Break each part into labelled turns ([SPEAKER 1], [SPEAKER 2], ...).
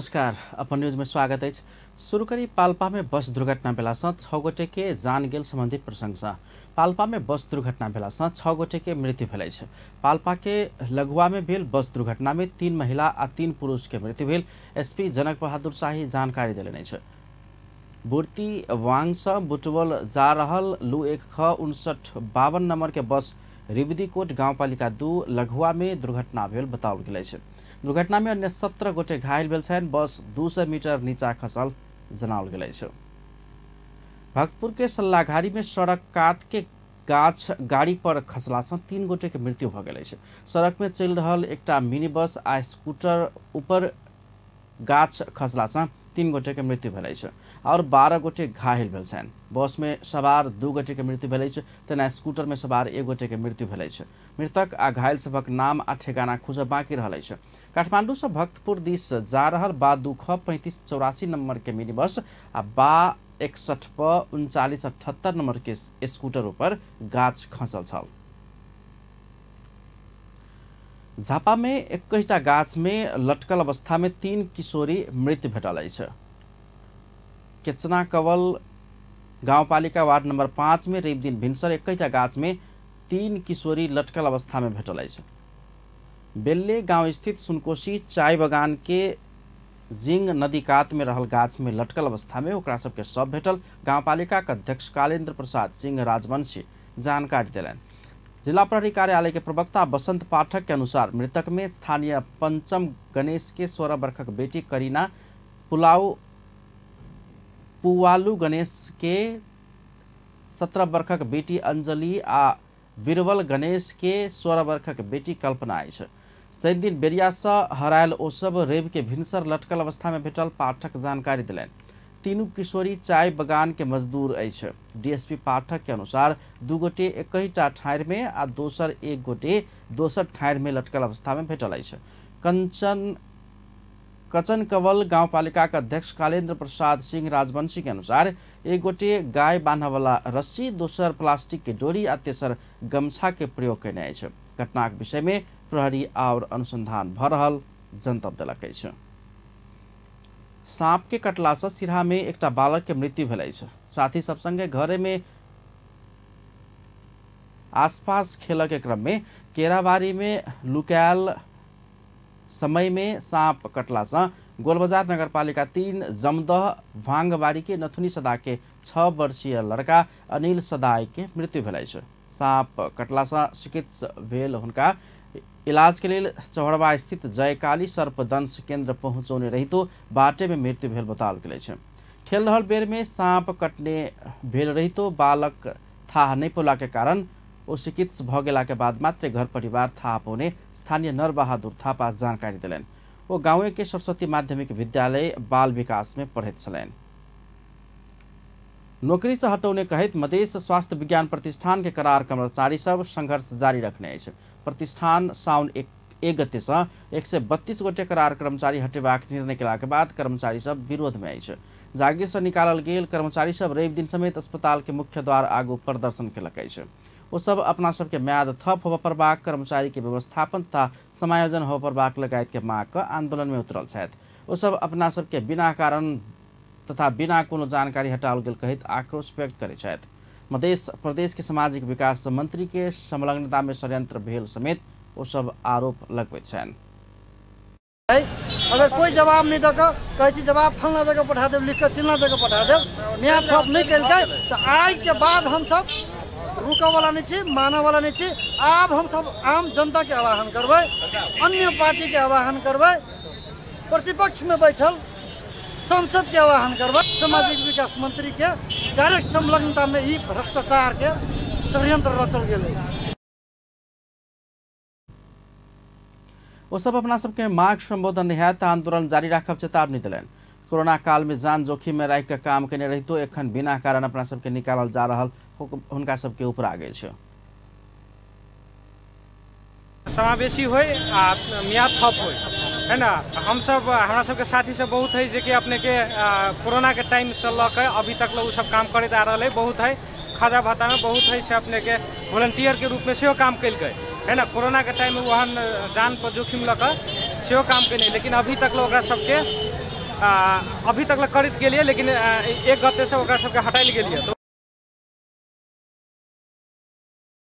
[SPEAKER 1] नमस्कार upon news में स्वागत अछि शुरू करी पाल्पा में बस दुर्घटना भेला छ छः गोटे के जान गेल संबंधी प्रसंग छ पाल्पा में बस दुर्घटना भेला छ छः गोटे के मृत्यु भेल छ पाल्पा के लघुआ में भेल बस दुर्घटना में तीन महिला आ तीन पुरुष के मृत्यु भेल एसपी जनक बहादुर शाही जानकारी दिलेने छ बुर्ती वांगसँ बुटवल जा रहल लू एक ख उनसठ बावन नंबर के बस रिवदीकोट गाउँपालिका दू लघुआ में दुर्घटना भेल बताओल गेलै छ दुर्घटनामा में अन्य सत्रह गोटे घायल भेल बस दू सौ मीटर नीचा खसल जनाओल गए भक्तपुर के में सड़क कात के गाछ गाड़ी पर खसला से तीन गोटे के मृत्यु भ गए सड़क में चल रहा एक मिनी बस आ स्कूटर ऊपर गाछ खसला तीन गोटे के मृत्यु भेल छ आओर बारह गोटे घायल भेल छन् बसमे सवार दू के मृत्यु भेल छ तेना स्कुटरमे सवार एक के मृत्यु भेल छ मृतक आ घायल सबक नाम आ ठेकाना बाकी बाँकी रहल अछि काठमाडौँसँ भक्तपुर दिस जा रहल बा दू ख पैंतीस चौरासी नम्बरके मिनी बस आ बा एकसठ प उन्चालिस अठहत्तर नम्बरके स्कूटर ऊपर गाछ खसल छल झापा एकैटा गाछ लटकल अवस्था में तीन किशोरी मृत भेटल अछि केचना कवल गाउँपालिका वार्ड नम्बर पाँच में रवि दिन भिनसर एकैटा गाछ में तीन किशोरी लटकल अवस्था में भेटल अछि बेल्ले गाँव स्थित सुनकोशी चाय बगान के जिंग नदी कात में रहल गाछ लटकल अवस्था में ओकरा सबके सब भेटल गाउँपालिकाका अध्यक्ष कालेन्द्र प्रसाद सिंह राजवंशी जानकारी दिलनि जिला प्रहरी कार्यालय के प्रवक्ता बसंत पाठक के अनुसार मृतक में स्थानीय पंचम गणेश के सोलह वर्षक बेटी करीना पुलाव पुवालू गणेश के सत्रह वर्षक बेटी अंजलि आ विरवल गणेश के सोलह वर्षक बेटी कल्पना अछि शनि दिन से हरायल ओसभ के भिनसर लटकल में भेटल पाठक जानकारी देलनि तीनू किशोरी चाय बगान के मजदूर अछि डीएसपी पाठक के अनुसार दू गोटे एक ठाढ़ि में आ दोसर एक गोटे दोसर ठाढ़ि में लटकल अवस्था में भेटल कंचन कचन कवल पालिका के अध्यक्ष कालेन्द्र प्रसाद सिंह राजवंशी के अनुसार एक गोटे गाय बांध वाला रस्सी दोसर प्लास्टिक के डोरी आ तेसर गमछा के प्रयोग कयने अछि के विषय में प्रहरी और अनुसंधान भ रहा जनतब दिलक साँपके कटलासँ सिरामे एकटा बालकके मृत्यु भेलै छ साथी सबसँगै घरेमे आसपास खेलके क्रममे केराबारीमे लुकायल समयमे साँप कटलासँ गोलबजार नगरपालिका तीन जमदह भाङबारीके नथुनी सदाके छ वर्षीय लड़का अनिल सदाईके मृत्यु भेलै छ साँप कटलासँ सा, चिकित्स भेल हुनका इलाज के लेल चौहड़वा स्थित जयकाली सर्पदंश केन्द्र पहुंचौने रहितो बाटे मृत्यु भेल बताओल गेल खेल रहल बेर में सांप कटने भेल रहितो बालक थाहा नै पौलाके कारण ओ चिकित्स भऽ गेलाके बाद मात्रै घर परिवार थाहा पौने स्थानीय नरबहादुर थापा जानकारी देलनि ओ गाउँकै सरस्वती माध्यमिक विद्यालय बाल विकासमे पढ़ैत छलनि नौकरी से हटौने कहित मदेश स्वास्थ्य विज्ञान प्रतिष्ठान के करार कर्मचारी सब संघर्ष जारी रखने प्रतिष्ठान साउन एक एक गति से एक सौ बत्तीस गोटे करार कर्मचारी हटेबाक निर्णय कला के बाद कर्मचारी सब विरोध में अछि जागीर से निकालल गेल कर्मचारी सब रवि दिन समेत अस्पताल के मुख्य द्वार आगू प्रदर्शन कलक वो सब अपना सबके म्याद थप होब पड़वाक कर्मचारी के व्यवस्थापन तथा समायोजन हो पड़वाक लगात के मांग आंदोलन में उतरल छथि ओ सब अपना सबके बिना कारण तथा बिना को जानकारी हटाओल गया कहित आक्रोश व्यक्त करे मधेश प्रदेश के सामाजिक विकास मंत्री के संलग्नता में षड्यंत्र समेत वो सब आरोप लगबै
[SPEAKER 2] अगर कोई जवाब नहीं दे कहे जवाब फलना जगह पठा देव लिख चिल्ला जगह पठा देव मैं थप नहीं कलकै तो आज के बाद हम सब रुक वाला नहीं छी वाला नहीं छी आब हम सब आम जनता के आह्वान करब अन्य पार्टी के आह्वान करब प्रतिपक्ष में बैठल संसद के आह्वान करब सामाजिक विकास मंत्री के डायरेक्ट संलग्नता में ही भ्रष्टाचार के षड्यंत्र रचल गए
[SPEAKER 1] वो सब अपना सबके माग संबोधन निहायत आंदोलन जारी रखब चेतावनी दिलन कोरोना काल में जान जोखिम में रह के काम केने रहितो एखन बिना कारण अपना सबके निकालल जा रहा हुनका सबके ऊपर आ गए
[SPEAKER 3] समावेशी हो मियाद थप हो है ना हम सब हमारा सबके साथी सब बहुत है जे कि अपने के कोरोना के टाइम से लऽ अभी तक लोग सब काम करते आ रहा है बहुत है खाजा भत्ता में बहुत है से अपने के वॉलंटियर के रूप में से काम कल गए है ना कोरोना के टाइम में वहन जान पर जोखिम लऽ से काम कल लेकिन अभी तक लोग सबके
[SPEAKER 4] अभी तक के लिए लेकिन एक गते से सबके हटाई गए तो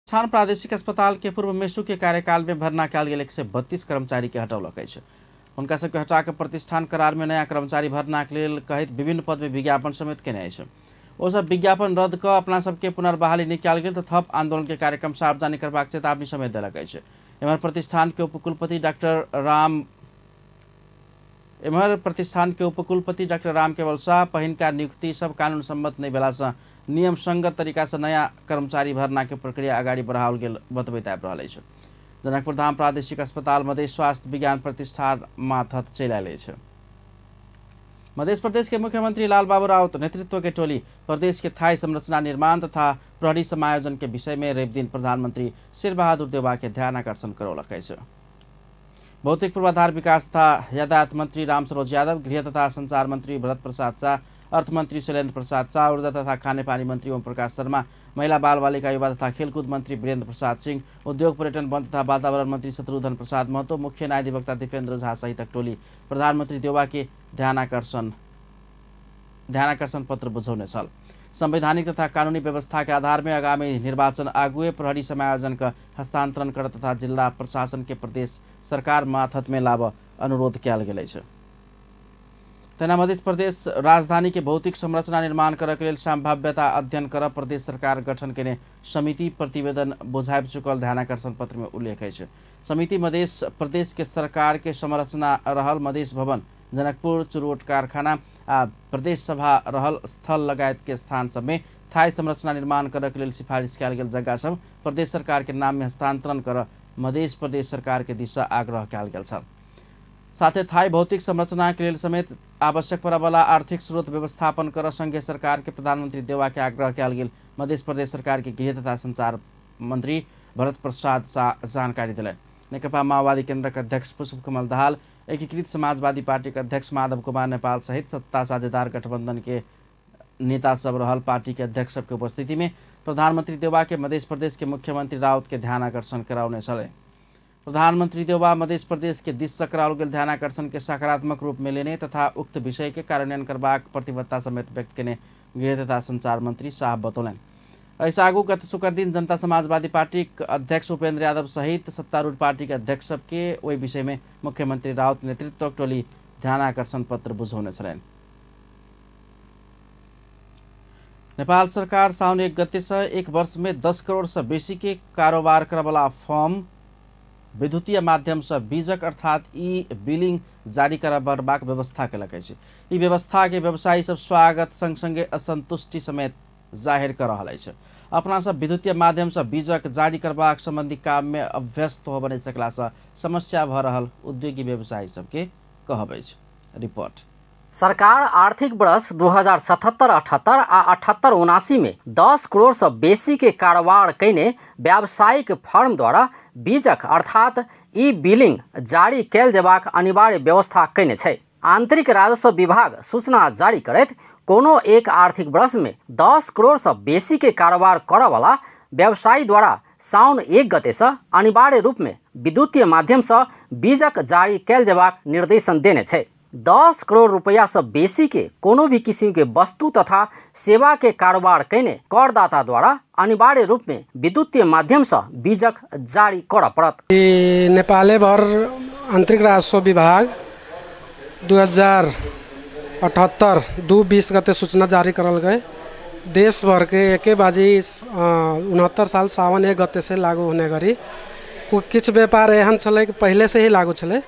[SPEAKER 1] छान प्रादेशिक अस्पताल के पूर्व मेसू के कार्यकाल में भरना कल गए एक सौ बत्तीस कर्मचारी के हटौल अछि हुनका सबके हटा के प्रतिष्ठान करार में नया कर्मचारी के लिए कहित विभिन्न पद में विज्ञापन समेत कने वो सब विज्ञापन रद्द क अपना सबके पुनर्बहाली नहीं कयल गेल थप आंदोलन के कार्यक्रम सार्वजनिक करवा चेतावनी समेत देलक है एम्हर प्रतिष्ठान के उपकुलपति डॉक्टर राम एमहर प्रतिष्ठानके उपकुलपति डाक्टर राम केवल शाह पहिनका नियुक्ति सब कानून सम्मत नै भेलासँ नियमसङ्गत तरिकासँ नयाँ कर्मचारी भर्नाके प्रक्रिया अगाडि बढाओल गेल बतबैत आबि रहल अछि जनकपुर धाम प्रादेशिक अस्पताल मधेस स्वास्थ्य विज्ञान प्रतिष्ठान माथत चलि आयल अछि मध्य प्रदेशके मुख्यमन्त्री लालबाबू राउत नेतृत्वके टोली प्रदेशके थाई संरचना निर्माण तथा प्रहरी समायोजनके विषयमे रवि दिन प्रधानमन्त्री शेरबहादुर देवाके ध्यान आकर्षण करौलक छ भौतिक पूर्वाधार विकास तथा यातायात मन्त्री रामसरोज यादव गृह तथा सञ्चार मन्त्री भरत प्रसाद शाह अर्थमन्त्री शैलेन्द्र प्रसाद शाह ऊर्जा तथा खानेपानी मन्त्री ओम प्रकाश शर्मा महिला बालबालिका युवा तथा खेलकुद मन्त्री वीरेन्द्र प्रसाद सिंह उद्योग पर्यटन वन तथा वातावरण मन्त्री शत्रुधन प्रसाद महतो मुख्य न्यायाधिवक्ता दिपेन्द्र झा सहितक टोली प्रधानमन्त्री देवाकी ध्यानाकर्षण ध्यानाकर्षण पत्र बुझाउनेछन् संवैधानिक तथा कानुनी व्यवस्थाका आधारमै आगामी निर्वाचन आगुए प्रहरी समायोजनका हस्तान्तरणकर तथा जिल्ला प्रशासनके प्रदेश सरकार माथतमे लाभ अनुरोध कयल गेल छ तेना मध्य प्रदेश राजधानीके भौतिक संरचना निर्माण करक लेल सम्भाव्यता अध्ययन करब प्रदेश सरकार गठन केने समिति प्रतिवेदन बुझाबि चुकल ध्यानाकर्षण पत्रमा उल्लेख अछि समिति मधेश प्रदेशके सरकारके संरचना रहल मधेश भवन जनकपुर चुरोट कारखाना प्रदेश सभा रहल स्थल लगायतके स्थान थाय संरचना निर्माण करक लेल सिफारिश कयल गेल जगह प्रदेश सरकारके नाममे हस्तान्तरण कर मधेश प्रदेश सरकारके दिशा आग्रह कयल गेल छ साथै थाई भौतिक संरचनाके लेल समेत आवश्यक परवला आर्थिक स्रोत व्यवस्थापन कर सङ्घीय सरकारके प्रधानमन्त्री देवाके आग्रह कयल गेल मध्य प्रदेश सरकारके गृह तथा सञ्चार मन्त्री भरत प्रसाद शाह जानकारी देलनि नेकपा माओवादी केन्द्रका अध्यक्ष पुष्प कमल दाहाल एकीकृत समाजवादी पार्टी के अध्यक्ष माधव कुमार नेपाल सहित सत्ता साझेदार गठबंधन के नेता सब रहल पार्टी के अध्यक्ष सबके उपस्थिति में प्रधानमंत्री देवा के मध्य प्रदेश के मुख्यमंत्री राउत के ध्यान आकर्षण कराने छे प्रधानमंत्री देवा मध्य प्रदेश के दिश से कराओल गया ध्यान आकर्षण के सकारात्मक रूप में लेने तथा उक्त विषय के कार्यान्वयन करबाक प्रतिबद्धता समेत व्यक्त केने गृह तथा संचार मंत्री साहब बतौलन यस आगोगत शुक्र दिन जनता समाजवादी पार्टी अध्यक्ष उपेन्द्र यादव सहित सत्तारूढ़ पार्टी के अध्यक्ष सबके ओहि विषय में मुख्यमंत्री राउत नेतृत्व टोली ध्यान आकर्षण पत्र बुझौने नेपाल सरकार साउन एक गते से एक वर्ष में दस करोड़ से बेसी के कारोबार करवला फर्म विद्युतीय माध्यम से बीजक अर्थात ई बिलिंग जारी करबाक व्यवस्था कलक ई व्यवस्था के व्यवसायी सब स्वागत संग संगे असंतुष्टि समेत जाहिर कर रहा है अपना सब विद्युत माध्यम से बीजक जारी करवा संबंधी काम में अभ्यस्त हो बने
[SPEAKER 2] सकला से समस्या भ रहा उद्योगी व्यवसायी सबके कहब रिपोर्ट सरकार आर्थिक वर्ष 2077-78 आ अठहत्तर उनासी में 10 करोड़ से बेसी के कारोबार कैने व्यावसायिक फर्म द्वारा बीजक अर्थात ई बिलिंग जारी कैल जेबाक अनिवार्य व्यवस्था कैने छै आंतरिक राजस्व विभाग सूचना जारी करैत कोनो एक आर्थिक वर्ष में दस करोड़ से बेसी के कारोबार कर वाला व्यवसायी द्वारा साउन एक गतेसँ अनिवार्य रूप में विद्युतीय माध्यम से बीजक जारी कल जयबाक निर्देशन देने छै दस करोड़ रुपया से बेसी के कोनो भी के वस्तु तथा सेवा के कारोबार कने करदाता द्वारा अनिवार्य रूप में विद्युतीय माध्यम से बीजक जारी करऽ पड़त नेपाले भर आन्तरिक राजस्व विभाग 2000
[SPEAKER 3] अठहत्तर दू बीस गते तो सूचना जारी करल गए देश भर के एक बाजी उनहत्तर साल सावन एक गते से लागू होने गरी कि व्यापार एहन छे कि पहले से ही लागू छे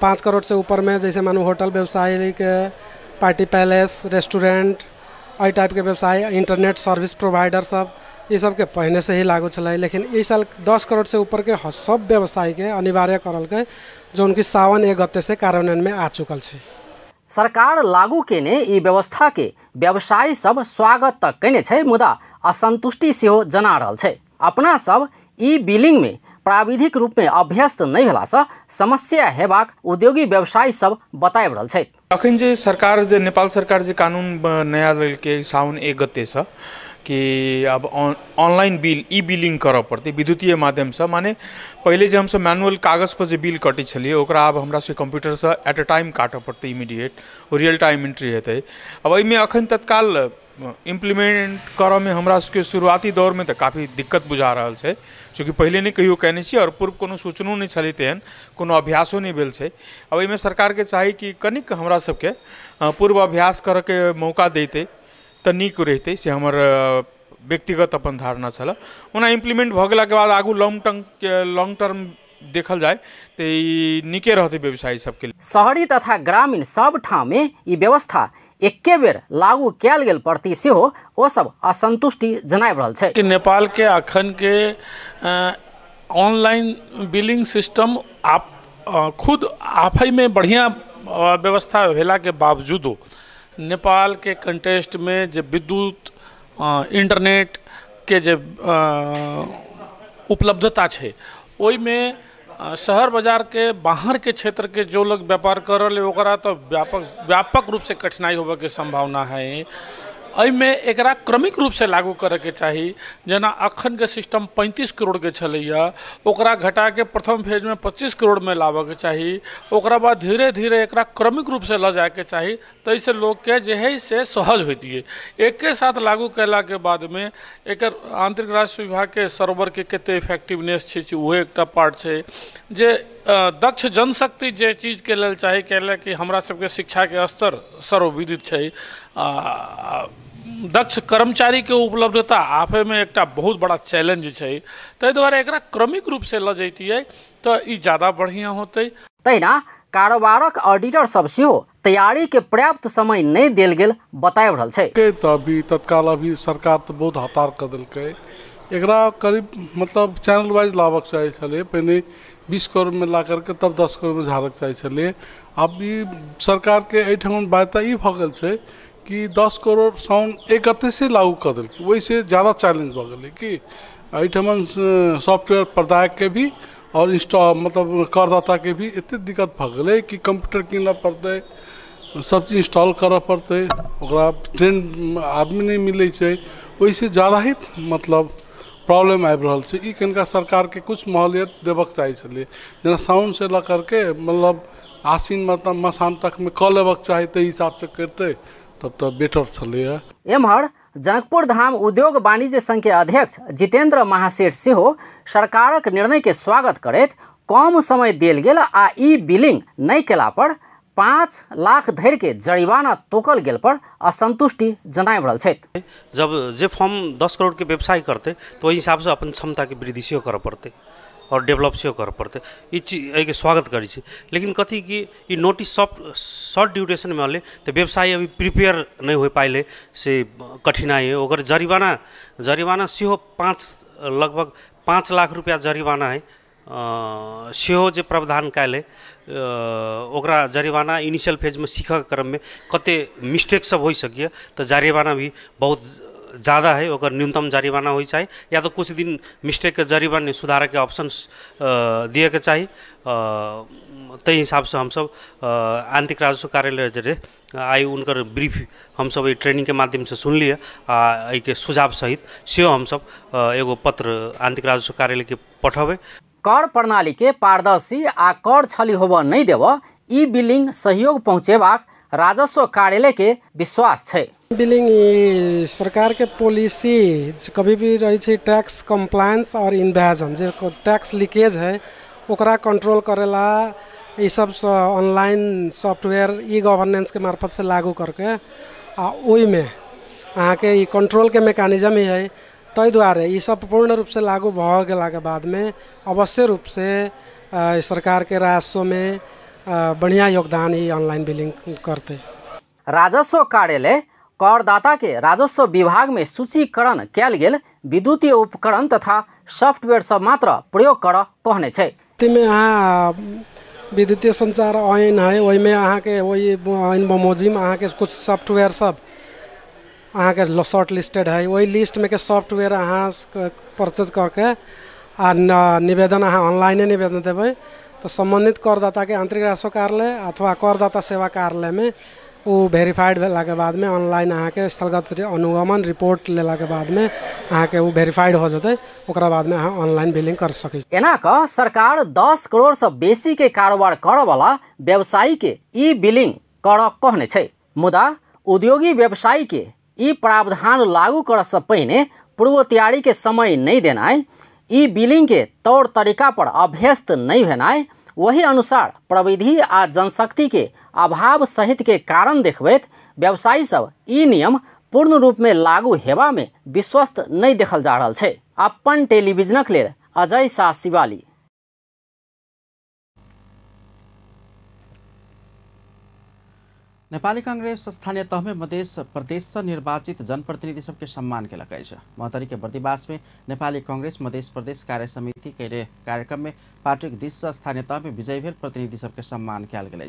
[SPEAKER 3] पाँच करोड़ से ऊपर में जैसे मानू होटल व्यवसाय के पार्टी पैलेस रेस्टोरेंट अ टाइप के व्यवसाय इंटरनेट सर्विस प्रोवाइडर सब ये सब के पहले से ही लागू छे लेकिन इस साल दस करोड़ से ऊपर के सब व्यवसाय के अनिवार्य करल के जो उनकी सावन एक गते से कार्यान्वयन में आ चुकल है
[SPEAKER 2] सरकार लागू केने व्यवस्था के व्यवसायी सब स्वागत तक कयने छै मुदा असंतुष्टि सेहो जना रहल अपना सब ई बिलिंग में प्राविधिक रूप में अभ्यस्त नहीं से समस्या हेबाक उद्योगी व्यवसायी सब बताबि अखन
[SPEAKER 4] जे सरकार जे नेपाल सरकार जे कानून नया के सावन एक गते से कि अब ऑनलाइन बिल ई बिलिंग करऽ पड़ते विद्युतीय से माने पहिले जे हमसभ मैनुअल कागज पर बिल कटे छे ओकरा आब से कंप्यूटर से एट अ टाइम काट पड़ते इमीडिएट रियल टाइम एंट्री हेतै अब एहिमे अखन तत्काल इम्प्लीमेंट में हमरा सबके शुरुआती दौर में तो काफी दिक्कत बुझा रहा है चूँकि पहले नहीं कहो कहने और पूर्व को सूचनों नहीं छे तेहन को अभ्यासो नहीं भेल अब आब सरकार के चाहिए कि कनिक हमरा सबके पूर्व अभ्यास करके मौका देते तो निक रहते से हमार व्यक्तिगत अपन धारणा छलए ओना इम्प्लीमेंट भऽ के बाद आगू लॉन्ग टर्म लॉन्ग टर्म
[SPEAKER 2] देखल जाए तो निके रहते व्यवसायी सबके लिए शहरी तथा ग्रामीण सब सभठामे में व्यवस्था एक बेर लागू कैल गया प्रति सेहो ओसभ असन्तुष्टि जनाबि रहल छै कि अखन
[SPEAKER 4] के ऑनलाइन बिलिंग सिस्टम आप खुद आप में बढ़िया व्यवस्था के बावजूदो नेपाल के कंटेस्ट में जो विद्युत इंटरनेट के जो उपलब्धता है वही में शहर बाजार के बाहर के क्षेत्र के जो लोग व्यापार कर रहे वगैरह तो व्यापक व्यापक रूप से कठिनाई होबे के संभावना है अमे एक क्रमिक रूप से लागू करे के चाही जेना के सिस्टम पैंतीस के छलैए घटा के प्रथम फेज में पच्चीस में लाबऽके चाही ओकरा बाद धीरे धीरे एक क्रमिक रूप रूपसँ लऽ जायके चाही ताहिसँ लोकके जे हइ से सहज होती है एक साथ लागू के बाद में एक आंतरिक राष्ट्र सर्वर के कतेक इफेक्टिवनेस वह एक पार्ट है जे दक्ष जनशक्ति जे चीजके लेल चाही कैले कि हमरा सबके के स्तर सर्वविदित है दक्ष कर्मचारी के उपलब्धता में एक बहुत बड़ा चैलेंज है ताहि दुआरे एक क्रमिक रूप लऽ जैतियै तऽ ई ज्यादा बढ़िया होते
[SPEAKER 2] तहिना कारोबारक ऑडिटर सब सेहो तैयारी के पर्याप्त समय नहीं दिल गेल बताबि रहल छै अभी तत्काल अभी सरकार तो बहुत
[SPEAKER 4] हतार कर देलकै एकरा करीब मतलब चैनल वाइज लाबक चाही छलै पहिने बीस करोड़ में ला करके तब दस करोड़ में झारक चाहिए अब ये सरकार के एहिठाम वायदा ये भगल गेल कि दस करोड़ साउन से लागू कऽ वही से ज्यादा चैलेंज भग गए कि एहिठाम सॉफ्टवेयर प्रदायक के भी और इंस्टॉ मतलब करदाता के भी इतने दिक्कत भग गए कि कंप्यूटर कीनऽ पड़ते सब चीज इंस्टॉल कर पड़ते ट्रेन आदमी नहीं मिले वही से ज्यादा ही मतलब प्रॉब्लम आबि रहल छै ई कनिका सरकारके किछु मोहलियत देबक चाही छलै जेना साउनसँ लऽ करके मतलब आसिन मतलब मसान तकमे कऽ लेबक चाही ताहि हिसाबसँ करतै तब तऽ बेटर छलैए
[SPEAKER 2] एम्हर जनकपुर धाम उद्योग वाणिज्य संघ के अध्यक्ष जितेंद्र महासेठ से सरकारक निर्णय के स्वागत करते कम समय दिल गया आ ई बिलिंग नहि पर पाँच लाख धर के जरिवाना तोकल गल पर असंतुष्टि जनाए
[SPEAKER 5] जब जे फॉर्म दस करोड़ के व्यवसाय करते तो ओहि हिसाब से अपन क्षमता के वृद्धि सेहो करऽ पड़ते और डेवलप सेहो करऽ पड़ते ई स्वागत करै छी लेकिन कथी कि ई नोटिस सॉफ्ट शॉर्ट ड्यूरेशन में अलै तो व्यवसाय अभी प्रिपेयर नहीं हो पाइले से कठिनाई है और जरिवाना जरिवाना सेहो पाँच लगभग पाँच लाख रुपया जरिवाना है सेहो जे प्रावधान कयल ओकरा जरिवाना इनिशियल फेजमे सीखयके क्रममे कतेक सब होइ सकैए तऽ जरिवाना भी बहुत ज्यादा हइ ओकर न्यूनतम जरिवाना होइ चाही या तऽ किछु दिन मिस्टेकके जरिवाना सुधारयके ऑप्शन दिएके चाही ताहि हिसाबसँ हमसब आन्तरिक राजस्व कार्यालय जे रहै आइ हुनकर ब्रीफ हमसब एहि ट्रेनिंगके माध्यमसँ सुनलिए आ एहिके सुझाव सहित सेहो हमसब एगो पत्र आन्तरिक राजस्व कार्यालयके पठेबै
[SPEAKER 2] कर प्रणाली के पारदर्शी आ कर छली होब नहीं देव ई बिलिंग सहयोग पहुँचेबाक राजस्व कार्यालय के विश्वास है बिलिंग सरकार के पॉलिसी
[SPEAKER 3] कभी भी रही टैक्स कम्प्लायंस और इन्वेजन जो टैक्स लीकेज है ओकरा कंट्रोल करेला ई सबसँ ऑनलाइन सॉफ्टवेयर ई मार्फत से लागू करके आ में अहाँके ई के मैकेनिज्म ही है तै दुआरे ई सब पूर्ण से लागू भऽ गेलाके बादमे अवश्य
[SPEAKER 2] के राजस्व में बढ़िया योगदान ई ऑनलाइन बिलिंग करते राजस्व कार्यालय करदाता के राजस्व विभाग में सूचीकरण कैल गेल विद्युतीय उपकरण तथा सॉफ्टवेयर सब मात्र प्रयोग कर कहने छै
[SPEAKER 3] में अहाँ विद्युतीय संचार ऐन है ओहिमे अहाँके ओहि ऑइन बमोजीमे अहाँके कुछ सॉफ्टवेयर सब अहाँ शॉर्ट लिस्टेड है वही लिस्ट में के सॉफ्टवेयर अहाँ परचेज करके आ निवेदन अहाँ ऑनलाइने निवेदन देवे तो संबंधित करदाता के आंतरिक राजस्व कार्यालय अथवा करदाता सेवा कार्यालय में वो वेरीफाइड भेला के बाद में ऑनलाइन अहाँ के स्थलगत अनुगमन रिपोर्ट लेला के बाद में
[SPEAKER 2] अहाँ
[SPEAKER 3] के वो वेरीफाइड हो जाते बाद में अहाँ ऑनलाइन बिलिंग कर सके
[SPEAKER 2] एना का सरकार 10 करोड़ से बेसी के कारोबार कर वाला व्यवसायी के ई बिलिंग कर कहने मुदा उद्योगी व्यवसायी के प्रावधान लागू करसँ पैने पूर्व के समय नहि देनाइ बिलिंग के तौर तरीका पर अभ्यस्त नहीं भेनाइ वही अनुसार प्रविधि आ जनशक्तिके अभाव सहित के कारण देखबैत व्यवसायीसभ ई नियम पूर्ण रूप में लागू में विश्वस्त नहीं देखल जा रहा है अपन टेलीविजनक लेल अजय शाह शिवाली नेपाली
[SPEAKER 1] कांग्रेस स्थानीय तह में मधेश प्रदेश निर्वाचित जनप्रतिनिधि सबके सम्मान के लगाई है महोत्तरी के नेपाली कांग्रेस मधेस प्रदेश कार्य समिति के कार्यक्रम में स्थानीय तह में विजयभेर प्रतिनिधि सबके सम्मान कैल गए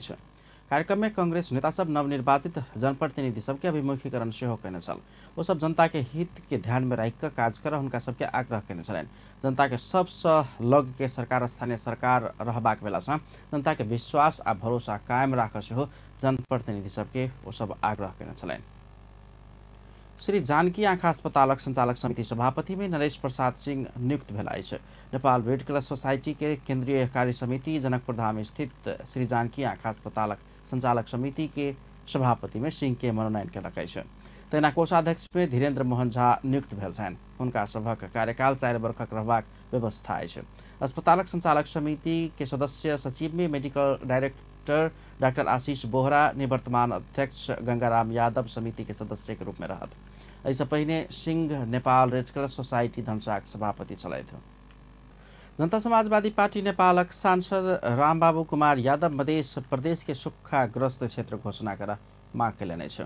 [SPEAKER 1] कार्यक्रम कङ्ग्रेस नेता सब नवनिर्वाचित जनप्रतिनिधि सबके अभिमुखीकरण सेहो कयने छल ओ सब जनताके हितके हित के ध्यान राखि कऽ काज करऽ हुनका सबके आग्रह कयने छलनि सबस सबसँ लगके सरकार स्थानीय सरकार रहबाक बेलासँ जनताके विश्वास आ भरोसा कायम राखऽ सेहो जनप्रतिनिधि सबके ओ सब आग्रह कयने छलनि श्री जानकी आँखा अस्पतालक सञ्चालक समिति सभापतिमै नरेश प्रसाद सिंह नियुक्त भेल नेपाल रेड क्रॉस सोसाइटीके केन्द्रीय कार्य समिति जनकपुरधाम स्थित श्री जानकी आँखा अस्पतालक सञ्चालक समितिके सभापतिमै सिंहके मनोनयन कयलक तहिना कोषाध्यक्षमे धीरेन्द्र मोहन झा नियुक्त भेल छन् हुनका सभक कार्यकाल चारि वर्षक रहबाक व्यवस्था अछि अस्पतालक सञ्चालक समितिके सदस्य सचिवमै medical director doctor Ashish Bohra निवर्तमान अध्यक्ष गङ्गाराम यादव समितिके सदस्यके रूपमा रहत यी पहिने Singh Nepal red cross society धनसाक सभापति चलाइथ्यो जनता समाजवादी पार्टी नेपालक सांसद रामबाबु कुमार यादव मधेस प्रदेशकै सुक्खाग्रस्त क्षेत्र घोषणा गर माग केलने छ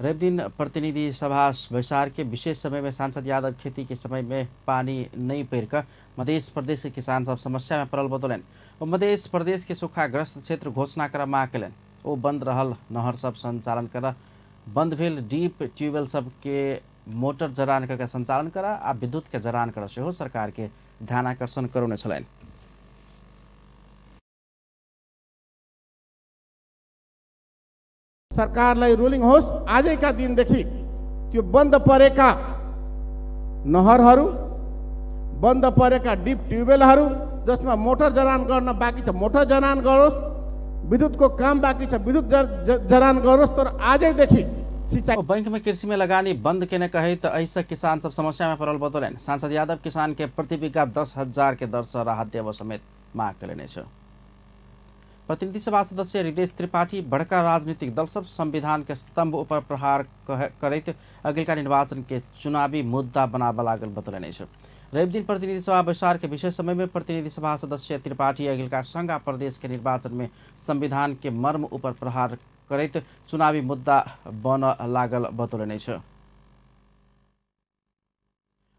[SPEAKER 1] रेबदिन प्रतिनिधि सभा बैसार के विशेष समय में सांसद यादव खेती के समय में पानी नहीं पेर मधेस मध्य प्रदेश के किसान सब समस्या में पड़ल ओ मधेस मध्य प्रदेश के क्षेत्र घोषणा कर माग कलन वो बंद रहल नहर सब संचालन गरेर भेल डिप ट्युबवेल सबके मोटर जरान सञ्चालन संचालन करा आ विद्युत जरान करा सेहो सरकार ध्यान आकर्षण करौने छलनि
[SPEAKER 4] सरकारलाई रुलिङ होस् आजैका दिनदेखि त्यो बन्द परेका नहरहरू बन्द परेका डिप ट्युबवेलहरू जसमा मोटर जरान गर्न बाँकी छ मोटर जरान गरोस् विद्युतको काम बाँकी छ विद्युत जर, जरान गरोस् तर आजैदेखि
[SPEAKER 1] सिँचाइ बैंकमा कृषिमा लगानी बन्द केने कहे त ऐसा किसान सब समस्यामा पड़ल बतौलनि सांसद यादव किसान के प्रति बीघा दस हजार के दर सँ राहत देव समेत माग कयने छ प्रतिनिधि सभा सदस्य रितेश त्रिपाठी बड़का राजनीतिक दल सब संविधान के स्तंभ ऊपर प्रहार करैत अगिलका निर्वाचन के चुनावी मुद्दा बनाब लागल बतौलने रवि दिन प्रतिनिधि सभा बैसार के विशेष समय में प्रतिनिधि सभा सदस्य त्रिपाठी अगिलका संग प्रदेश के निर्वाचन में संविधान के मर्म ऊपर प्रहार करैत चुनावी मुद्दा बन लागल बतौलने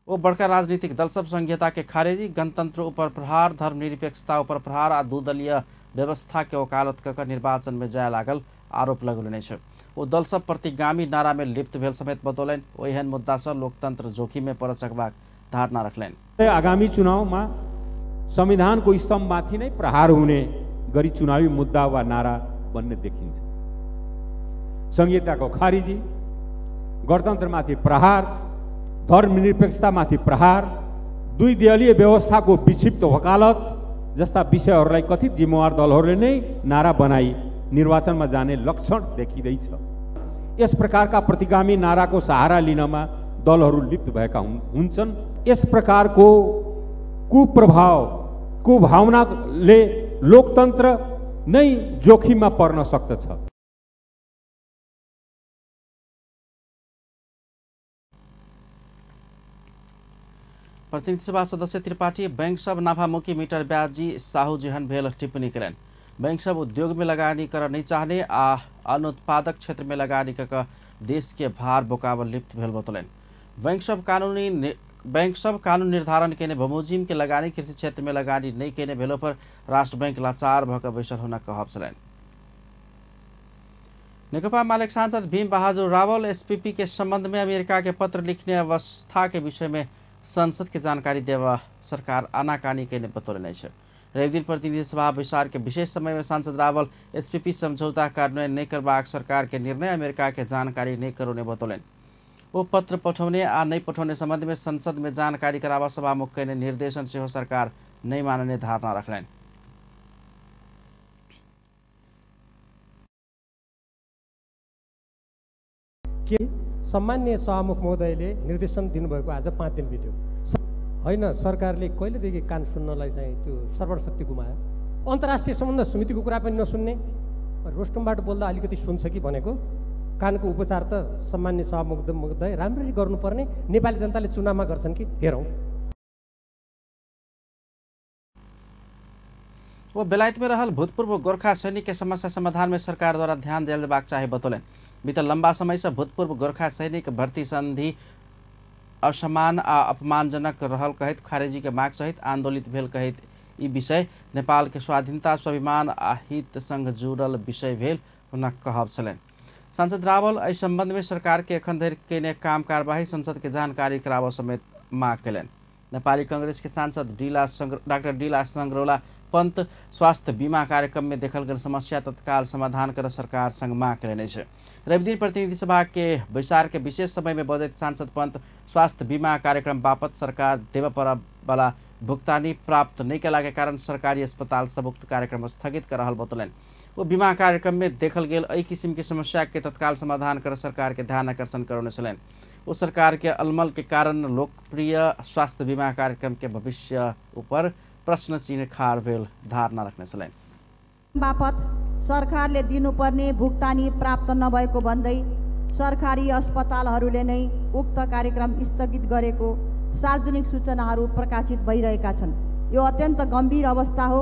[SPEAKER 1] ओ बड़का राजनीतिक दल सब संहिता के खारेजी गणतंत्र ऊपर प्रहार धर्मनिरपेक्षता ऊपर प्रहार आ दूदलीय व्यवस्थाको वकालत क कर निर्वाचन जाय लागल आरोप लगौलने छै ओ दल सब प्रतिगामी नारा लिप्त भेल समेत बतौलनि ओ एहन मुद्दा लोकतन्त्र लोकतंत्र जोखिम में पड़ सकबाक धारणा रखलनि
[SPEAKER 4] आगामी चुनावमा संविधानको स्तम्भमाथि नै प्रहार हुने गरी चुनावी मुद्दा वा नारा बन्ने देखिन्छ संहिताको खारिजी गणतन्त्रमाथि प्रहार धर्मनिरपेक्षतामाथि प्रहार दुई दलीय व्यवस्थाको विक्षिप्त वकालत जस्ता विषयहरूलाई कथित जिम्मेवार दलहरूले नै नारा बनाई निर्वाचनमा जाने लक्षण
[SPEAKER 1] देखिँदैछ यस प्रकारका प्रतिगामी नाराको सहारा लिनमा दलहरू
[SPEAKER 4] लिप्त भएका हुन्छन् यस प्रकारको कुप्रभाव कुभावनाले लोकतन्त्र नै जोखिममा पर्न सक्दछ
[SPEAKER 1] प्रतिनिधि सभा सदस्य त्रिपाठी बैंक सब नाभामुखी मीटर ब्याजी साहू जेहन भेल टिप्पणी करें बैंक सब उद्योग में लगानी कर नहीं चाहने आ अनुत्पादक क्षेत्र में लगानी कर देश के भार बोकावल लिप्त भेल बतौलन बैंक सब कानूनी बैंक सब कानून निर्धारण केने बमोजिम के लगानी कृषि क्षेत्र में लगानी नहीं केने भेलो पर राष्ट्र बैंक लाचार भक बैसल होना कहब छलन नेकपा मालिक सांसद भीम बहादुर रावल एसपीपी के संबंध में अमेरिका के पत्र लिखने अवस्था के विषय में संसद के जानकारी देव सरकार आनाकानी कयने बतौलने छै रवि दिन प्रतिनिधि सभा बैसार के विशेष समयमा सांसद रावल एसपीपी सम्झौता कार्यान्वयन नहीं करबाक सरकार के निर्णय अमेरिका के जानकारी नहीं करौने बतौलन ओ पत्र पठाउने आ नहीं पठौने संबंध में संसद में जानकारी करावा सभामुख कयने निर्देशन सरकार नै मानने धारणा रखलनि
[SPEAKER 3] सम्मान्य सहमुख महोदयले निर्देशन दिनुभएको आज पाँच दिन बित्यो होइन सरकारले कहिलेदेखि कान सुन्नलाई चाहिँ त्यो सर्वशक्ति गुमायो अन्तर्राष्ट्रिय सम्बन्ध समितिको कुरा पनि नसुन्ने रोस्टमबाट बोल्दा अलिकति सुन्छ कि भनेको कानको उपचार त सम्मान्य सहमुख महोदय राम्ररी गर्नुपर्ने नेपाली जनताले चुनावमा गर्छन् कि हेरौँ
[SPEAKER 1] वो बेलायत रहल भूतपूर्व गोरखा सैनिकको समस्या समाधानमा सरकारद्वारा ध्यान दिएको चाहे बतौलनि बित लम्बा समयसँ भूतपूर्व गोर्खा सैनिक भर्ती सन्धि असमान आ अपमानजनक रहल कहित खारेजीके मागसहित आन्दोलित भेल कहित यी विषय नेपालके स्वाधीनता स्वाभिमान आ हितसँग जुड़ल विषय भेल हुनक कहब छलनि सांसद रावल एहि सम्बन्धमे सरकारके एखन धरि केने काम कार्यवाही संसदके जानकारी कराबऽ समेत माग कयलनि नेपाली कङ्ग्रेसके सांसद डीला डाक्टर डीला सङ्ग्रौला पंत स्वास्थ्य बीमा कार्यक्रममा में देखल समस्या तत्काल समाधान गर्न सरकार माग मांग करेने रवि दिन प्रतिनिधि सभा के बैसार के विशेष समयमा में सांसद पंत स्वास्थ्य बीमा कार्यक्रम बापत सरकार देव पड़े वाला भुगतानी प्राप्त नै कला कारण सरकारी अस्पताल सबुक्त कार्यक्रम स्थगित कर रहा उ ओ बीमा कार्यक्रम में देखल गेल एहि समस्या के तत्काल समाधान कर सरकार के ध्यान आकर्षण करौने छलन ओ सरकार के के कारण लोकप्रिय स्वास्थ्य बीमा कार्यक्रम के भविष्य उप प्रश्न चिन्ह खारभेल धारणा राख्ने राख्नेछन्
[SPEAKER 2] बापत सरकारले दिनुपर्ने भुक्तानी प्राप्त नभएको भन्दै सरकारी अस्पतालहरूले नै उक्त कार्यक्रम स्थगित गरेको सार्वजनिक सूचनाहरू प्रकाशित भइरहेका छन् यो अत्यन्त गम्भीर अवस्था हो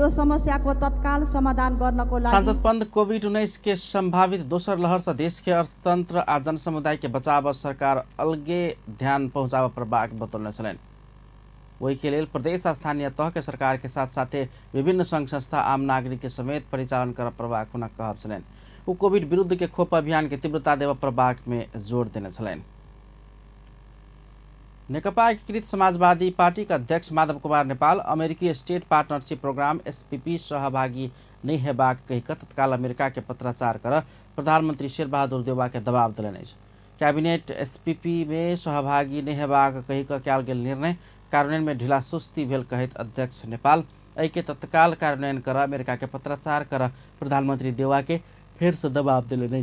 [SPEAKER 2] यो समस्याको तत्काल समाधान गर्नको लागि सांसद
[SPEAKER 1] पन्त कोभिड उन्नाइस के सम्भावित दोस्रो लहर छ देशकै अर्थतन्त्र आ बचाव सरकार अलगे ध्यान पहुँचाव प्रभाव बताउने बतौलने वही के लेल प्रदेश स्थानीय तह के सरकार के साथ साथे विभिन्न संघ संस्था आम नागरिक के समेत परिचालन कर प्रभाग हुनक कहब छलनि ओ कोविड विरुद्ध के खोप अभियान के तीव्रता देव प्रभाग में जोर देने छलनि नेकपा एकीकृत समाजवादी पार्टी का अध्यक्ष माधव कुमार नेपाल अमेरिकी स्टेट पार्टनरशिप प्रोग्राम एसपीपी सहभागी नहीं हेबाक कहकर तत्काल अमेरिका के पत्राचार कर प्रधानमंत्री शेर बहादुर देवा के दबाव देलनि कैबिनेट एसपीपी में सहभागी नहीं हेबाक कहकर कैल गया निर्णय कार्यान्वयन में सुस्ती भेल कहित अध्यक्ष नेपाल अई के तत्काल कार्यान्वयन कर अमेरिका के पत्राचार कर प्रधानमंत्री देवा के फिर से दबाव दिलेने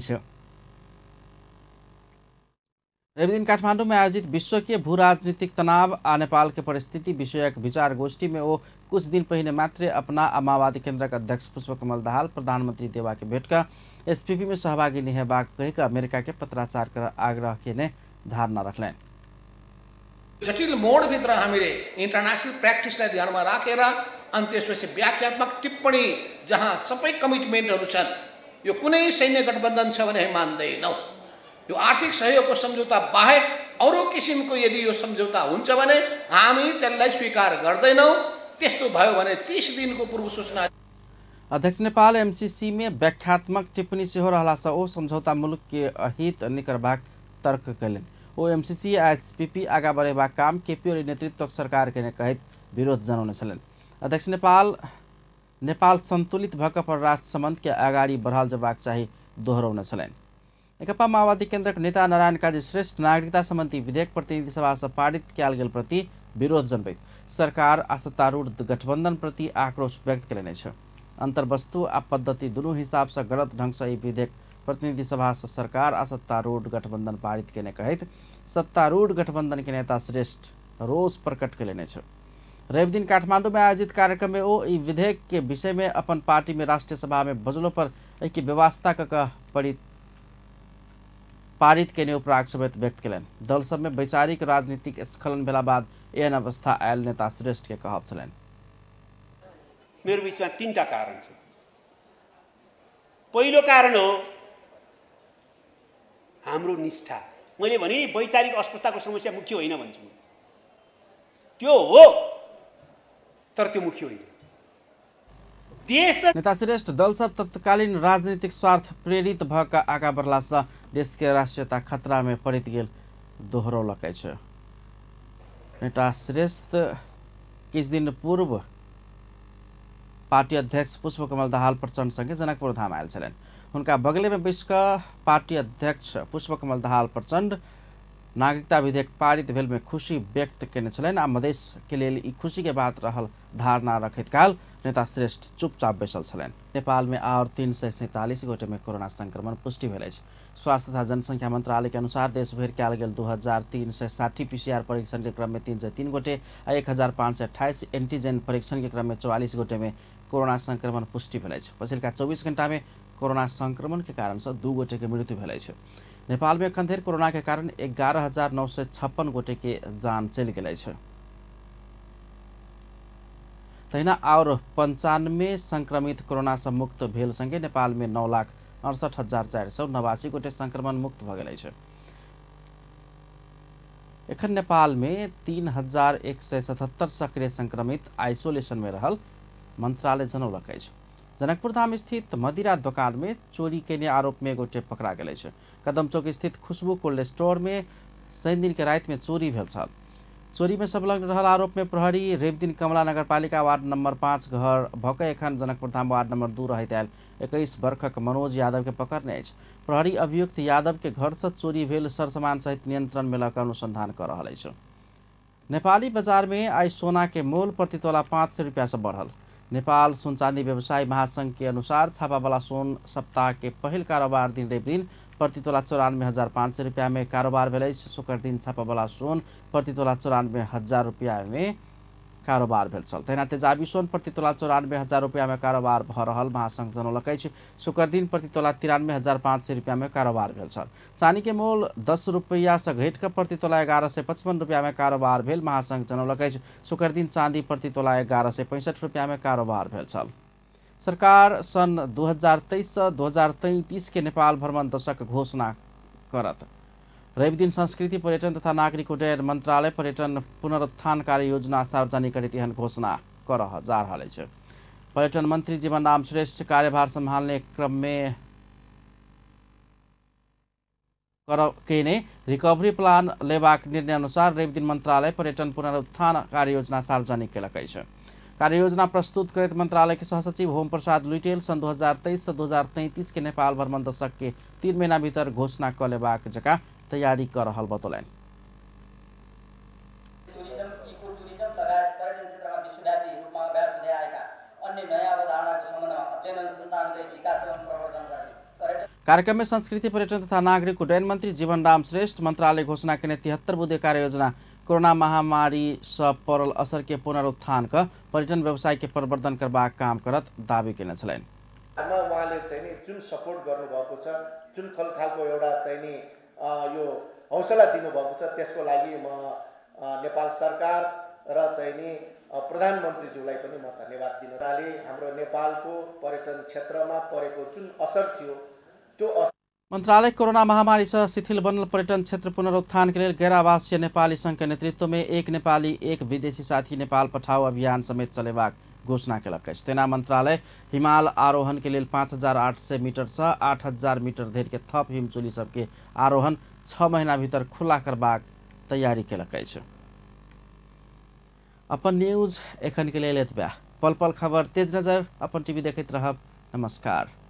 [SPEAKER 1] रविदिन काठमांडू में आयोजित विश्व के भू राजनीतिक तनाव आ नेपाल के परिस्थिति विषयक विचार गोष्ठी में वो कुछ दिन पहले मात्र अपना आ केन्द्र केन्द्रक अध्यक्ष पुष्पकमल दहाल प्रधानमंत्री देवा के भेट एसपीपी में सहभागी बाग कहकर अमेरिका के पत्राचार कर आग्रह के धारणा रखलन
[SPEAKER 4] जटिल मोडभित्र हामीले इन्टरनेसनल प्र्याक्टिसलाई ध्यानमा राखेर अनि त्यसपछि व्याख्यात्मक टिप्पणी जहाँ सबै कमिटमेन्टहरू छन् यो कुनै सैन्य गठबन्धन छ भने हामी मान्दैनौँ यो आर्थिक सहयोगको सम्झौता बाहेक अरू किसिमको यदि यो सम्झौता हुन्छ भने हामी त्यसलाई स्वीकार गर्दैनौँ त्यस्तो भयो भने तिस दिनको पूर्व सूचना
[SPEAKER 1] अध्यक्ष नेपाल एमसीसी व्याख्यात्मक टिप्पणी सेहो रहला सँ ओ मुलुक के अहित निकरबाक तर्क कयलनि ओ एमसीसी एसपीपी आगा बढ़ेबाक काम केपी ओली नेतृत्वक सरकारके कहित विरोध जनौने छलन अध्यक्ष नेपाल नेपाल सन्तुलित पर राष्ट्र परराष्ट्र सम्बन्धके अगाडि बढ़ाल जवाक चाही दोहरौने छलन नेकपा माओवादी केन्द्रक नेता नारायण काजी श्रेष्ठ नागरिकता सम्बन्धी विधेयक प्रतिनिधि सभासँ पारित कयल गेल प्रति विरोध जनबैत सरकार आ सत्तारूढ़ प्रति आक्रोश व्यक्त कयलने छ अन्तर्वस्तु आ पद्धति दुनू हिसाबसँ गलत ढङ्गसँ ई विधेयक प्रतिनिधि सभा से सरकार आ सत्तारूढ़ गठबंधन पारित कने कहित सत्तारूढ़ गठबंधन के नेता श्रेष्ठ रोष प्रकट केने रवि दिन काठमांडू में आयोजित कार्यक्रम में ओ विधेयक के विषय में अपन पार्टी में राष्ट्रीय सभा में बजलों पर एक व्यवस्था क पड़ी पारित कने उपराग समेत व्यक्त कलन दल सब में वैचारिक राजनीतिक स्खलन बाद एहन अवस्था आयल नेता श्रेष्ठ के कहब छलन
[SPEAKER 5] में तीन टा कारण पेलो कारण हो हाम्रो निष्ठा मैले भने नि वैचारिक अस्पताको समस्या मुख्य होइन भन्छु म त्यो हो तर त्यो मुख्य होइन
[SPEAKER 1] देश नेता श्रेष्ठ दल सब तत्कालीन राजनीतिक स्वार्थ प्रेरित भएका आगा बर्लासा देशकै राष्ट्रियता खतरामा परित गेल दोहोरौलकै छ नेता श्रेष्ठ किछु दिन पूर्व पार्टी अध्यक्ष पुष्पकमल दाहाल प्रचण्डसँगै जनकपुर धाम आएल छलनि हुनका बगलेमा विश्वका पार्टी अध्यक्ष पुष्पकमल दाहाल प्रचण्ड नागरिकता विधेयक पारित भेल खुसी खुशी व्यक्त केने छलनि आ मधेश के लेल ई खुशी के बात रहल धारणा रखैत काल नेता श्रेष्ठ चुपचाप बैसल छलनि नेपालमा में आओर तीन सय सैंतालिस गोटे कोरोना संक्रमण पुष्टि भेल अछि स्वास्थ्य तथा जनसंख्या मंत्रालय अनुसार देशभरि भरि कयल गेल दू हजार तीन सय साठी पीसीआर परीक्षण के क्रम तीन सय तीन गोटे आ एक हजार पाँच सय अठाइस एंटीजन परीक्षण के चौवालिस गोटे कोरोना संक्रमण पुष्टि भेल अछि पछिल्का चौबिस घंटा कोरोना संक्रमण के कारण से दू गोटे मृत्यु भेल नेपाल में अखन धरि कोरोना के कारण एघार हजार नौ सय छप्पन गोटे जान चलि गेल तहिना और पंचानवे संक्रमित कोरोना से मुक्त भेल संगे नेपाल नौ लाख अड़सठ हजार चारि सौ नवासी गोटे संक्रमण मुक्त भऽ गेल एखन नेपाल में तीन हजार एक सय सतहत्तर सक्रिय संक्रमित आइसोलेशन में रहल मंत्रालय जनौलक अछि जनकपुर धाम स्थित मदिरा दुकान में चोरी के आरोप में गोटे पकड़ा है कदम चौक स्थित खुशबू कोल्ड स्टोर में शनि दिन के रात में चोरी भेल चोरी में संलग्न रहल आरोप में प्रहरी दिन कमला नगरपालिका पालिका वार्ड नंबर पाँच घर भके एखन जनकपुर धाम वार्ड नंबर दू रहैत आयल इक्कीस वर्षक मनोज यादव के पकड़ने प्रहरी अभियुक्त यादव के घर से चोरी भेल सरसामान सहित नियंत्रण में लकर अनुसंधान कर रहा है नेपाली बाजार में आई सोना के मोल प्रति तोला पाँच सौ रुपया से बढ़ल नेपाल चाँदी व्यवसाय महासंघ अनुसार छापावाला सुन सप्ताह के पहिल कारोबार दिन रवि दिन प्रति तोला हजार पाँच सय रुपियाँमे कारोबार भेलै शुक्र दिन छापावाला सुन प्रतितोला तोला हजार रुपियाँमे कारोबार भेल छल तहिना तेजाबी प्रति तोला चौरानवे हजार रुपियाँमा कारोबार भ रहल महासङ्घ जनौलक अछि शुक्र दिन प्रति तोला तिरानवे हजार पाँच सय रुपियाँमा कारोबार भेल छल चानीके मोल दस रुपया घटिकऽ प्रति तोला एगारह सय पचपन रुपियाँमे कारोबार भेल महासङ्घ जनौलक अछि शुक्र दिन चाँदी प्रति तोला एगारह सय पैँसठ रुपियाँमे कारोबार भेल छल सरकार सन् दू हजार तेइस सँ हजार तैँतिसके नेपाल भ्रमण दशक घोषणा करत रवि दिन संस्कृति पर्यटन तथा नागरिक उड्डयन मन्त्रालय पर्यटन पुनरुत्थान कार्ययोजना सार्वजनिक गरी तेहन घोषणा कर जा रहल अछि पर्यटन मन्त्री जीवन राम श्रेष्ठ कार्यभार सम्हाल्ने क्रममे के नै रिकभरी प्लान लेबाक निर्णय अनुसार रेवदिन मन्त्रालय पर्यटन पुनरुत्थान कार्ययोजना सार्वजनिक छ कार्ययोजना प्रस्तुत करैत मन्त्रालय के सहसचिव होम प्रसाद लुइटेल सन् 2023 हजार तेइस से के नेपाल भ्रमण दशक के 3 महिना घोषणा कलेबाक लेबाक तैयारी कऽ रहल बतौलनि कार्यक्रम में संस्कृति पर्यटन तथा नागरिक उड्डयन मंत्री जीवनराम श्रेष्ठ मन्त्रालय घोषणा गर्ने तिहत्तर बुधे कार्ययोजना कोरोना महामारी सब परल असर के पुनरुत्थान पर्यटन व्यवसाय के प्रवर्धन करबाक काम करत दावी केने छलनि
[SPEAKER 4] उहाँले चाहिँ नि जुन सपोर्ट गर्नुभएको छ जुन खलखालको एउटा चाहिँ नि यो हौसला दिनुभएको छ त्यसको लागि म नेपाल सरकार र चाहिँ नि प्रधानमन्त्रीज्यूलाई पनि म धन्यवाद दिनु हाम्रो नेपालको पर्यटन क्षेत्रमा परेको जुन असर थियो त्यो
[SPEAKER 1] मन्त्रालय कोरोना महामारी शिथिल बनल पर्यटन क्षेत्र पुनरुत्थानको लागि गैर आवासीय नेपाली सङ्घका नेतृत्वमै एक नेपाली एक विदेशी साथी नेपाल पठाओ अभियान समेत चलेवाक घोषणा केलक अछि सेना मंत्रालय हिमाल आरोहण के आठ 5,800 मीटर से 8,000 मीटर धरि के थप हिमचुली सबके आरोहण छ महीना भीतर खुला करबाक तैयारी केलक अछि अपन न्यूज एखन के लेल एतबा पल पल खबर तेज नजर अपन टीवी देखैत रहब नमस्कार